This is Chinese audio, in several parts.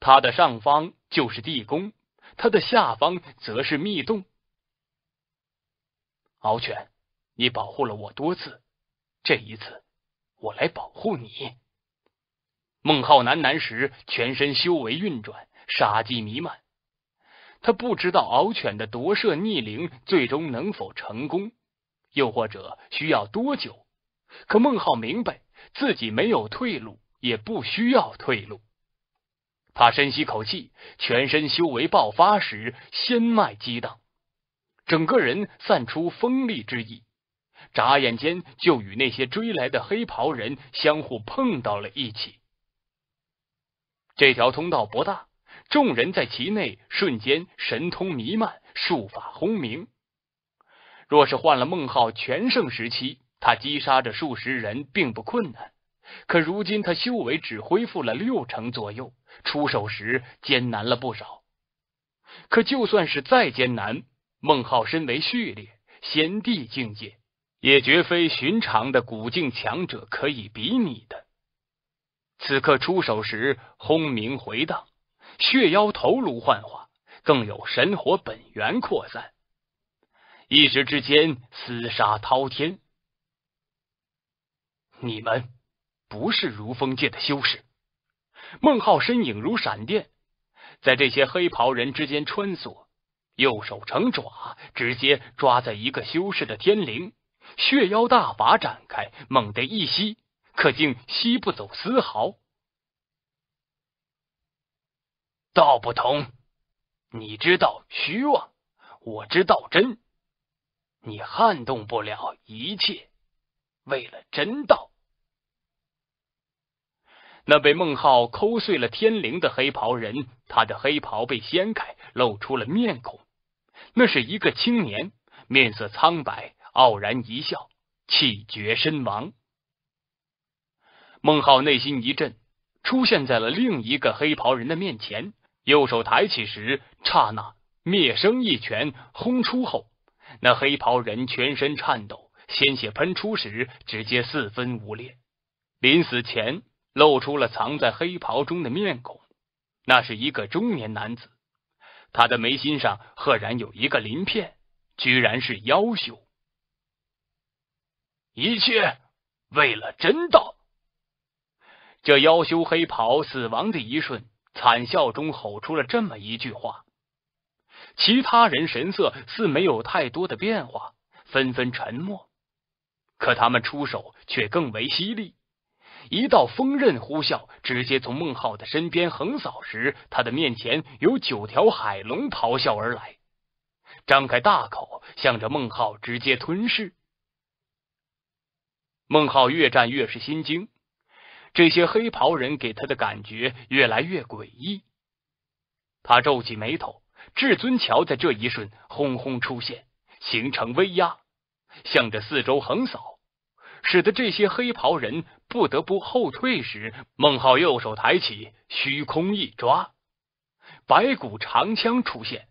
它的上方就是地宫，它的下方则是密洞。敖犬，你保护了我多次，这一次我来保护你。孟浩喃喃时，全身修为运转，杀机弥漫。他不知道敖犬的夺舍逆灵最终能否成功，又或者需要多久。可孟浩明白，自己没有退路，也不需要退路。他深吸口气，全身修为爆发时，仙脉激荡，整个人散出锋利之意，眨眼间就与那些追来的黑袍人相互碰到了一起。这条通道不大，众人在其内瞬间神通弥漫，术法轰鸣。若是换了孟浩全盛时期，他击杀这数十人并不困难。可如今他修为只恢复了六成左右，出手时艰难了不少。可就算是再艰难，孟浩身为序列先帝境界，也绝非寻常的古境强者可以比拟的。此刻出手时，轰鸣回荡，血妖头颅幻化，更有神火本源扩散，一时之间厮杀滔天。你们。不是如风界的修士，孟浩身影如闪电，在这些黑袍人之间穿梭，右手成爪，直接抓在一个修士的天灵，血妖大法展开，猛地一吸，可竟吸不走丝毫。道不同，你知道虚妄，我知道真，你撼动不了一切。为了真道。那被孟浩抠碎了天灵的黑袍人，他的黑袍被掀开，露出了面孔。那是一个青年，面色苍白，傲然一笑，气绝身亡。孟浩内心一震，出现在了另一个黑袍人的面前，右手抬起时，刹那灭生一拳轰出后，那黑袍人全身颤抖，鲜血喷出时，直接四分五裂。临死前。露出了藏在黑袍中的面孔，那是一个中年男子，他的眉心上赫然有一个鳞片，居然是妖修。一切为了真道。这妖修黑袍死亡的一瞬，惨笑中吼出了这么一句话。其他人神色似没有太多的变化，纷纷沉默，可他们出手却更为犀利。一道锋刃呼啸，直接从孟浩的身边横扫时，他的面前有九条海龙咆哮而来，张开大口，向着孟浩直接吞噬。孟浩越战越是心惊，这些黑袍人给他的感觉越来越诡异。他皱起眉头，至尊桥在这一瞬轰轰出现，形成威压，向着四周横扫。使得这些黑袍人不得不后退时，孟浩右手抬起，虚空一抓，白骨长枪出现，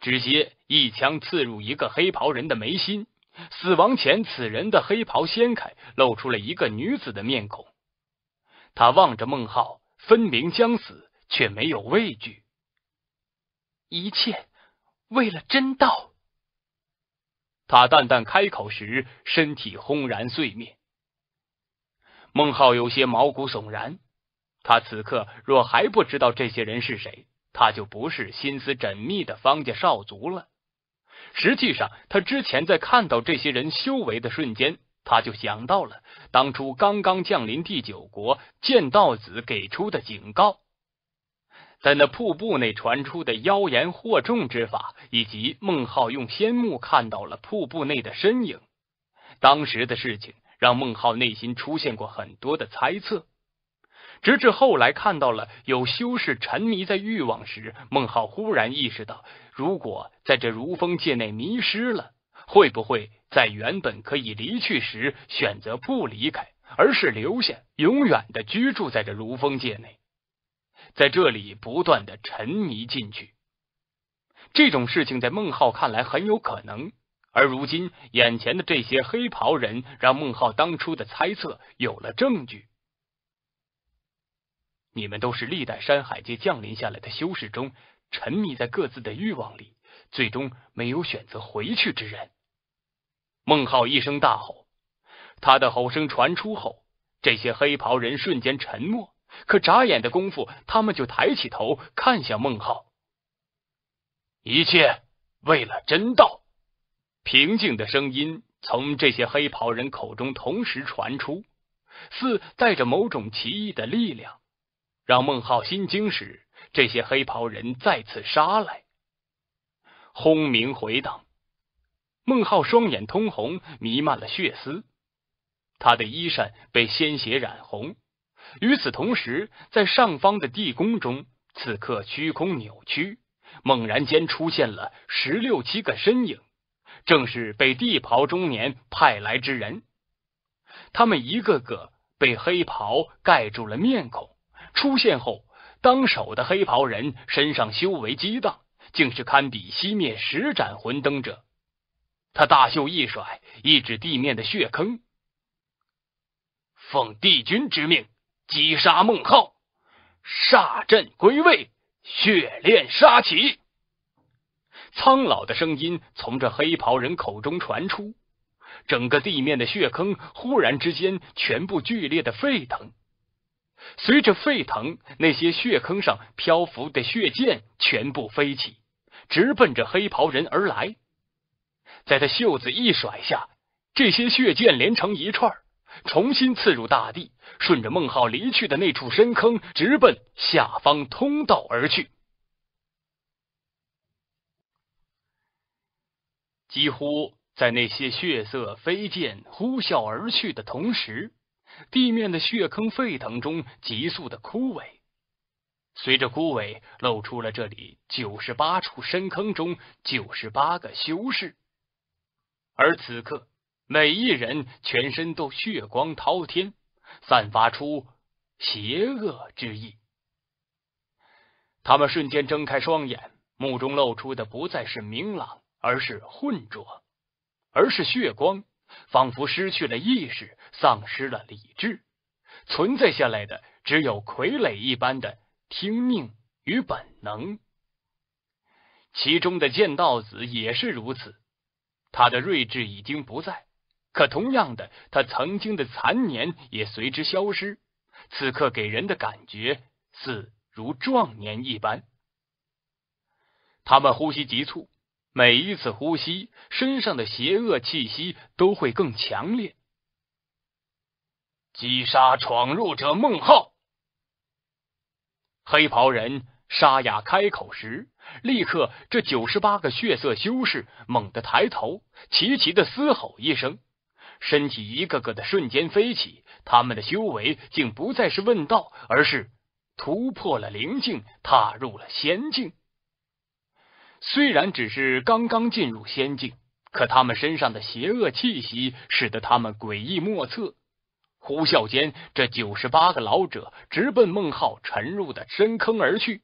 直接一枪刺入一个黑袍人的眉心。死亡前，此人的黑袍掀开，露出了一个女子的面孔。他望着孟浩，分明将死，却没有畏惧。一切为了真道。他淡淡开口时，身体轰然碎灭。孟浩有些毛骨悚然。他此刻若还不知道这些人是谁，他就不是心思缜密的方家少族了。实际上，他之前在看到这些人修为的瞬间，他就想到了当初刚刚降临第九国剑道子给出的警告。在那瀑布内传出的妖言惑众之法，以及孟浩用仙目看到了瀑布内的身影，当时的事情让孟浩内心出现过很多的猜测。直至后来看到了有修士沉迷在欲望时，孟浩忽然意识到，如果在这如风界内迷失了，会不会在原本可以离去时选择不离开，而是留下，永远的居住在这如风界内？在这里不断的沉迷进去，这种事情在孟浩看来很有可能。而如今眼前的这些黑袍人，让孟浩当初的猜测有了证据。你们都是历代《山海界降临下来的修士中，沉迷在各自的欲望里，最终没有选择回去之人。孟浩一声大吼，他的吼声传出后，这些黑袍人瞬间沉默。可眨眼的功夫，他们就抬起头看向孟浩。一切为了真道，平静的声音从这些黑袍人口中同时传出，似带着某种奇异的力量，让孟浩心惊。时，这些黑袍人再次杀来，轰鸣回荡。孟浩双眼通红，弥漫了血丝，他的衣衫被鲜血染红。与此同时，在上方的地宫中，此刻虚空扭曲，猛然间出现了十六七个身影，正是被地袍中年派来之人。他们一个个被黑袍盖住了面孔，出现后，当手的黑袍人身上修为激荡，竟是堪比熄灭十盏魂灯者。他大袖一甩，一指地面的血坑，奉帝君之命。击杀孟浩，煞阵归位，血炼杀起。苍老的声音从这黑袍人口中传出，整个地面的血坑忽然之间全部剧烈的沸腾。随着沸腾，那些血坑上漂浮的血剑全部飞起，直奔着黑袍人而来。在他袖子一甩下，这些血剑连成一串。重新刺入大地，顺着孟浩离去的那处深坑，直奔下方通道而去。几乎在那些血色飞溅呼啸而去的同时，地面的血坑沸腾中急速的枯萎，随着枯萎，露出了这里九十八处深坑中九十八个修士，而此刻。每一人全身都血光滔天，散发出邪恶之意。他们瞬间睁开双眼，目中露出的不再是明朗，而是浑浊，而是血光，仿佛失去了意识，丧失了理智，存在下来的只有傀儡一般的听命与本能。其中的剑道子也是如此，他的睿智已经不在。可同样的，他曾经的残年也随之消失。此刻给人的感觉似如壮年一般。他们呼吸急促，每一次呼吸，身上的邪恶气息都会更强烈。击杀闯入者，孟浩。黑袍人沙哑开口时，立刻，这九十八个血色修士猛地抬头，齐齐的嘶吼一声。身体一个个的瞬间飞起，他们的修为竟不再是问道，而是突破了灵境，踏入了仙境。虽然只是刚刚进入仙境，可他们身上的邪恶气息使得他们诡异莫测。呼啸间，这九十八个老者直奔孟浩沉入的深坑而去，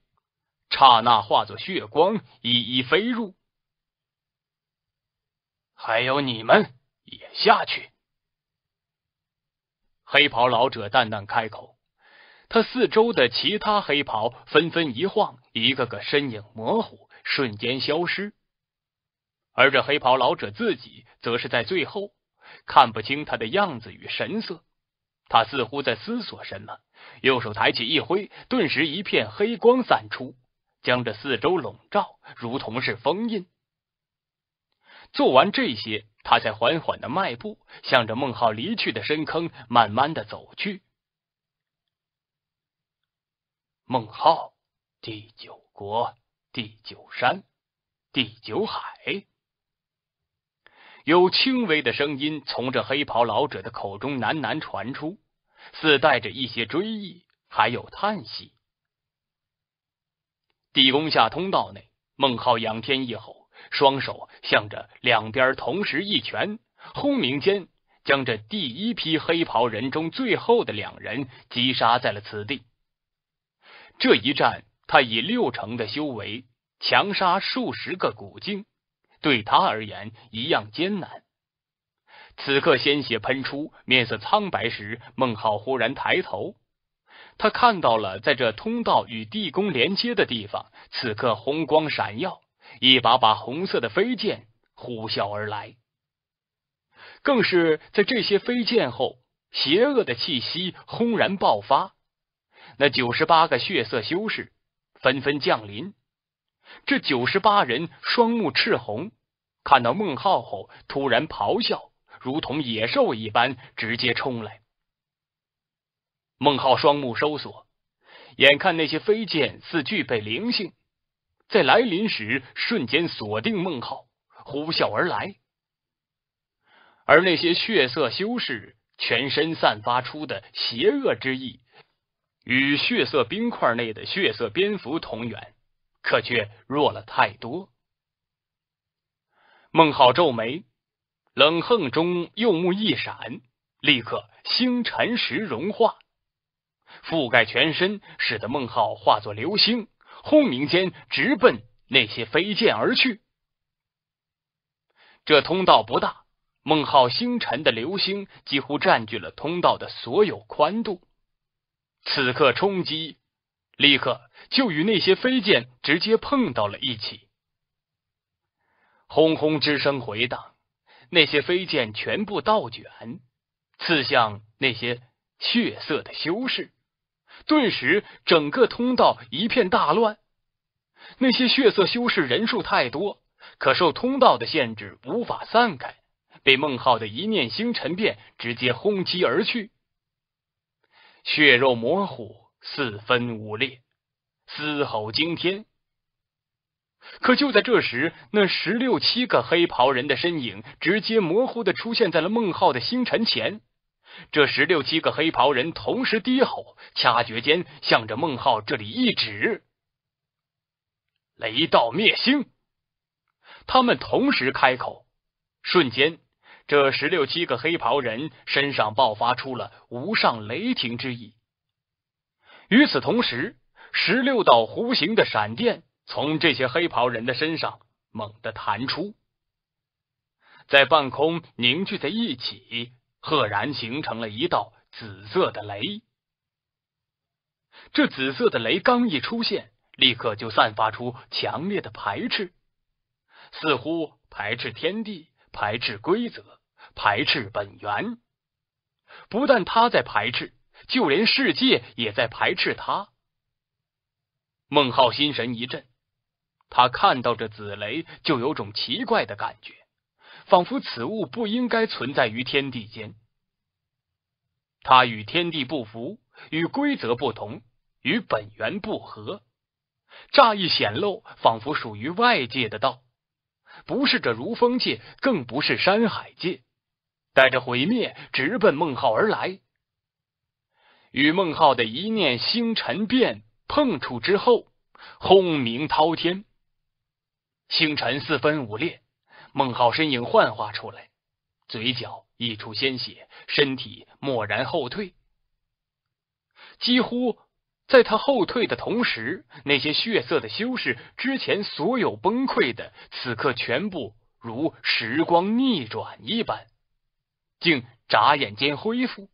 刹那化作血光，一一飞入。还有你们。也下去。黑袍老者淡淡开口，他四周的其他黑袍纷纷一晃，一个个身影模糊，瞬间消失。而这黑袍老者自己，则是在最后，看不清他的样子与神色。他似乎在思索什么，右手抬起一挥，顿时一片黑光散出，将这四周笼罩，如同是封印。做完这些。他才缓缓的迈步，向着孟浩离去的深坑慢慢的走去。孟浩，第九国，第九山，第九海，有轻微的声音从这黑袍老者的口中喃喃传出，似带着一些追忆，还有叹息。地宫下通道内，孟浩仰天一吼。双手向着两边同时一拳，轰鸣间将这第一批黑袍人中最后的两人击杀在了此地。这一战，他以六成的修为强杀数十个古精，对他而言一样艰难。此刻鲜血喷出，面色苍白时，孟浩忽然抬头，他看到了在这通道与地宫连接的地方，此刻红光闪耀。一把把红色的飞剑呼啸而来，更是在这些飞剑后，邪恶的气息轰然爆发。那九十八个血色修士纷纷降临。这九十八人双目赤红，看到孟浩后突然咆哮，如同野兽一般直接冲来。孟浩双目收缩，眼看那些飞剑似具备灵性。在来临时，瞬间锁定孟浩，呼啸而来。而那些血色修士全身散发出的邪恶之意，与血色冰块内的血色蝙蝠同源，可却弱了太多。孟浩皱眉，冷哼中右目一闪，立刻星辰石融化，覆盖全身，使得孟浩化作流星。轰鸣间，直奔那些飞剑而去。这通道不大，孟浩星辰的流星几乎占据了通道的所有宽度。此刻冲击，立刻就与那些飞剑直接碰到了一起。轰轰之声回荡，那些飞剑全部倒卷，刺向那些血色的修士。顿时，整个通道一片大乱。那些血色修士人数太多，可受通道的限制，无法散开，被孟浩的一念星辰变直接轰击而去，血肉模糊，四分五裂，嘶吼惊天。可就在这时，那十六七个黑袍人的身影直接模糊的出现在了孟浩的星辰前。这十六七个黑袍人同时低吼，掐诀间，向着孟浩这里一指：“雷道灭星。”他们同时开口，瞬间，这十六七个黑袍人身上爆发出了无上雷霆之意。与此同时，十六道弧形的闪电从这些黑袍人的身上猛地弹出，在半空凝聚在一起。赫然形成了一道紫色的雷，这紫色的雷刚一出现，立刻就散发出强烈的排斥，似乎排斥天地，排斥规则，排斥本源。不但他在排斥，就连世界也在排斥他。孟浩心神一震，他看到这紫雷就有种奇怪的感觉。仿佛此物不应该存在于天地间，它与天地不符，与规则不同，与本源不合。乍一显露，仿佛属于外界的道，不是这如风界，更不是山海界。带着毁灭，直奔孟浩而来。与孟浩的一念星辰变碰触之后，轰鸣滔天，星辰四分五裂。孟浩身影幻化出来，嘴角溢出鲜血，身体蓦然后退。几乎在他后退的同时，那些血色的修士之前所有崩溃的，此刻全部如时光逆转一般，竟眨眼间恢复。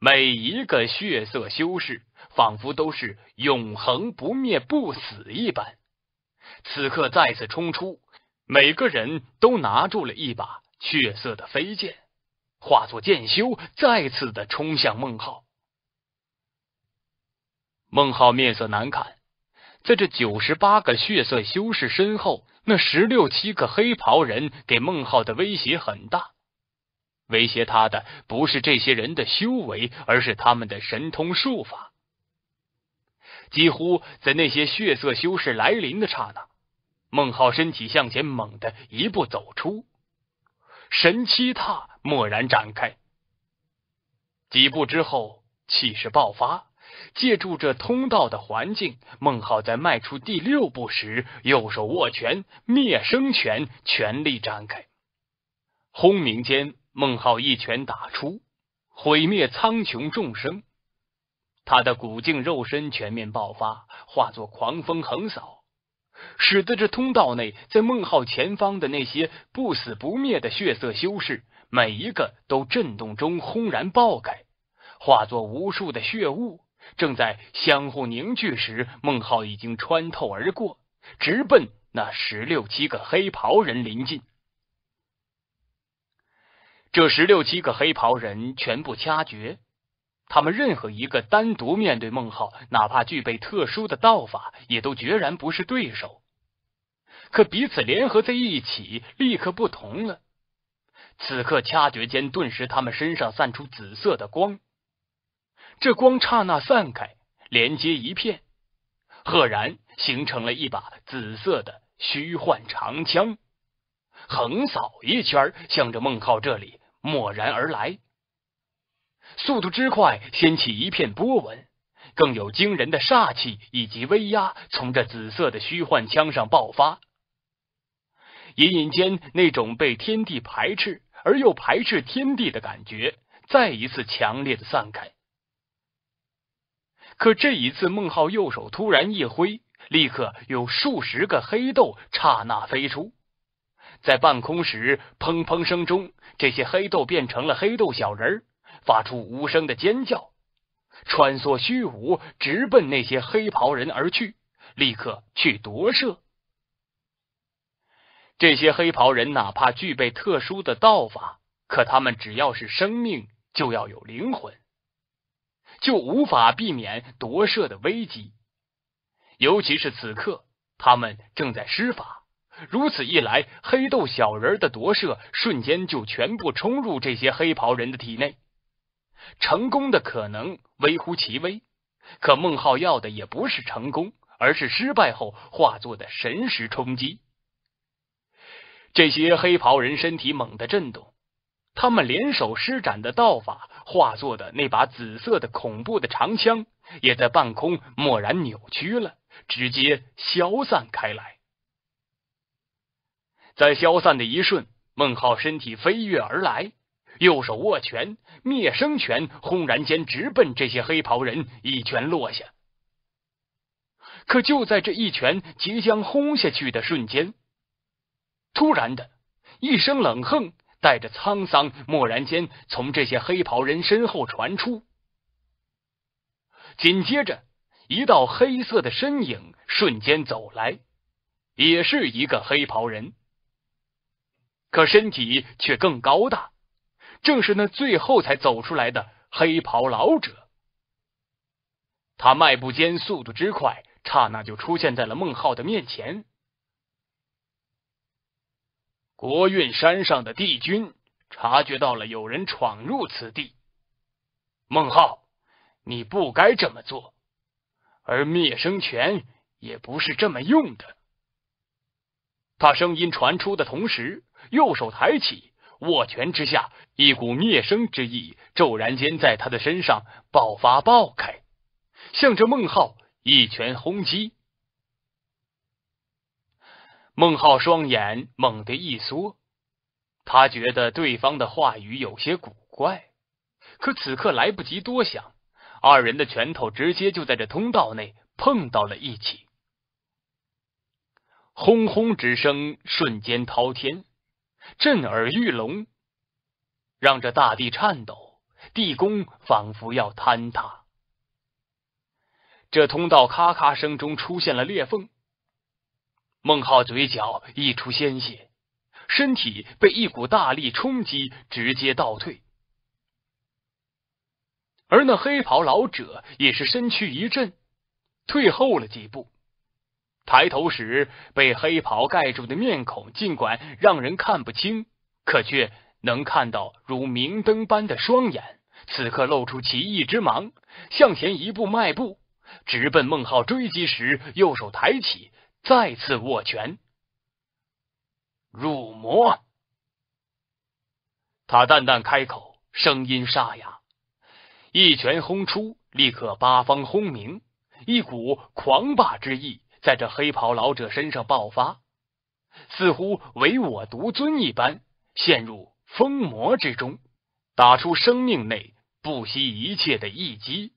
每一个血色修士仿佛都是永恒不灭不死一般。此刻再次冲出，每个人都拿住了一把血色的飞剑，化作剑修，再次的冲向孟浩。孟浩面色难看，在这九十八个血色修士身后，那十六七个黑袍人给孟浩的威胁很大。威胁他的不是这些人的修为，而是他们的神通术法。几乎在那些血色修士来临的刹那，孟浩身体向前猛地一步走出，神七踏蓦然展开。几步之后，气势爆发，借助这通道的环境，孟浩在迈出第六步时，右手握拳，灭生拳全力展开，轰鸣间，孟浩一拳打出，毁灭苍穹众生。他的古镜肉身全面爆发，化作狂风横扫，使得这通道内，在孟浩前方的那些不死不灭的血色修士，每一个都震动中轰然爆开，化作无数的血雾。正在相互凝聚时，孟浩已经穿透而过，直奔那十六七个黑袍人临近。这十六七个黑袍人全部掐诀。他们任何一个单独面对孟浩，哪怕具备特殊的道法，也都决然不是对手。可彼此联合在一起，立刻不同了。此刻掐诀间，顿时他们身上散出紫色的光，这光刹那散开，连接一片，赫然形成了一把紫色的虚幻长枪，横扫一圈，向着孟浩这里蓦然而来。速度之快，掀起一片波纹，更有惊人的煞气以及威压从这紫色的虚幻枪上爆发。隐隐间，那种被天地排斥而又排斥天地的感觉再一次强烈的散开。可这一次，孟浩右手突然一挥，立刻有数十个黑豆刹那飞出，在半空时，砰砰声中，这些黑豆变成了黑豆小人儿。发出无声的尖叫，穿梭虚无，直奔那些黑袍人而去。立刻去夺舍。这些黑袍人哪怕具备特殊的道法，可他们只要是生命，就要有灵魂，就无法避免夺舍的危机。尤其是此刻，他们正在施法，如此一来，黑豆小人的夺舍瞬间就全部冲入这些黑袍人的体内。成功的可能微乎其微，可孟浩要的也不是成功，而是失败后化作的神识冲击。这些黑袍人身体猛地震动，他们联手施展的道法化作的那把紫色的恐怖的长枪，也在半空蓦然扭曲了，直接消散开来。在消散的一瞬，孟浩身体飞跃而来。右手握拳，灭生拳轰然间直奔这些黑袍人，一拳落下。可就在这一拳即将轰下去的瞬间，突然的一声冷哼，带着沧桑，蓦然间从这些黑袍人身后传出。紧接着，一道黑色的身影瞬间走来，也是一个黑袍人，可身体却更高大。正是那最后才走出来的黑袍老者，他迈步间速度之快，刹那就出现在了孟浩的面前。国运山上的帝君察觉到了有人闯入此地，孟浩，你不该这么做，而灭生拳也不是这么用的。他声音传出的同时，右手抬起。握拳之下，一股灭生之意骤然间在他的身上爆发爆开，向着孟浩一拳轰击。孟浩双眼猛地一缩，他觉得对方的话语有些古怪，可此刻来不及多想，二人的拳头直接就在这通道内碰到了一起，轰轰之声瞬间滔天。震耳欲聋，让这大地颤抖，地宫仿佛要坍塌。这通道咔咔声中出现了裂缝，孟浩嘴角溢出鲜血，身体被一股大力冲击，直接倒退。而那黑袍老者也是身躯一震，退后了几步。抬头时，被黑袍盖住的面孔，尽管让人看不清，可却能看到如明灯般的双眼。此刻露出奇异之芒，向前一步迈步，直奔孟浩追击时，右手抬起，再次握拳，入魔。他淡淡开口，声音沙哑，一拳轰出，立刻八方轰鸣，一股狂霸之意。在这黑袍老者身上爆发，似乎唯我独尊一般，陷入疯魔之中，打出生命内不惜一切的一击。